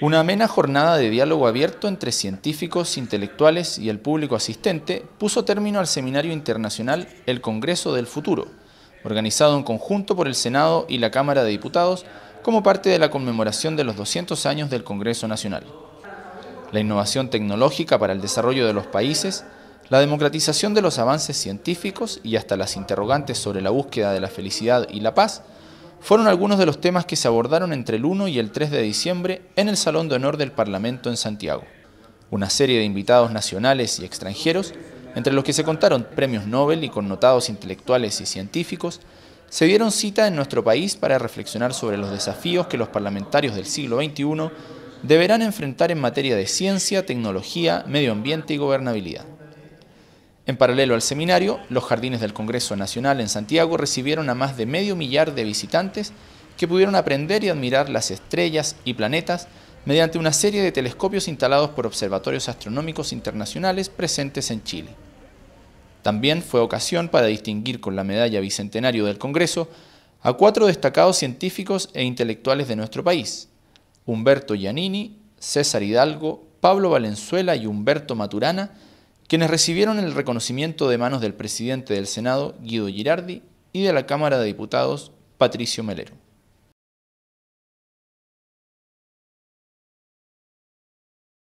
Una amena jornada de diálogo abierto entre científicos, intelectuales y el público asistente puso término al seminario internacional El Congreso del Futuro, organizado en conjunto por el Senado y la Cámara de Diputados como parte de la conmemoración de los 200 años del Congreso Nacional. La innovación tecnológica para el desarrollo de los países, la democratización de los avances científicos y hasta las interrogantes sobre la búsqueda de la felicidad y la paz fueron algunos de los temas que se abordaron entre el 1 y el 3 de diciembre en el Salón de Honor del Parlamento en Santiago. Una serie de invitados nacionales y extranjeros, entre los que se contaron premios Nobel y connotados intelectuales y científicos, se dieron cita en nuestro país para reflexionar sobre los desafíos que los parlamentarios del siglo XXI deberán enfrentar en materia de ciencia, tecnología, medio ambiente y gobernabilidad. En paralelo al seminario, los jardines del Congreso Nacional en Santiago recibieron a más de medio millar de visitantes que pudieron aprender y admirar las estrellas y planetas mediante una serie de telescopios instalados por observatorios astronómicos internacionales presentes en Chile. También fue ocasión para distinguir con la medalla Bicentenario del Congreso a cuatro destacados científicos e intelectuales de nuestro país, Humberto Giannini, César Hidalgo, Pablo Valenzuela y Humberto Maturana, quienes recibieron el reconocimiento de manos del presidente del Senado, Guido Girardi, y de la Cámara de Diputados, Patricio Melero.